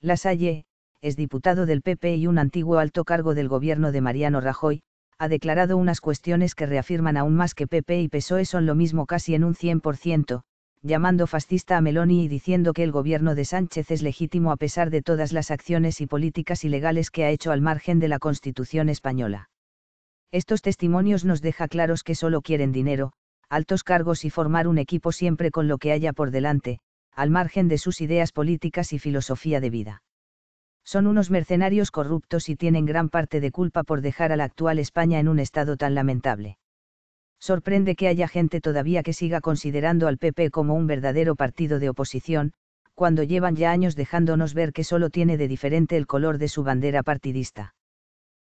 Lasalle, es diputado del PP y un antiguo alto cargo del gobierno de Mariano Rajoy, ha declarado unas cuestiones que reafirman aún más que PP y PSOE son lo mismo casi en un 100%, llamando fascista a Meloni y diciendo que el gobierno de Sánchez es legítimo a pesar de todas las acciones y políticas ilegales que ha hecho al margen de la Constitución española. Estos testimonios nos deja claros que solo quieren dinero, altos cargos y formar un equipo siempre con lo que haya por delante, al margen de sus ideas políticas y filosofía de vida. Son unos mercenarios corruptos y tienen gran parte de culpa por dejar a la actual España en un estado tan lamentable. Sorprende que haya gente todavía que siga considerando al PP como un verdadero partido de oposición, cuando llevan ya años dejándonos ver que solo tiene de diferente el color de su bandera partidista.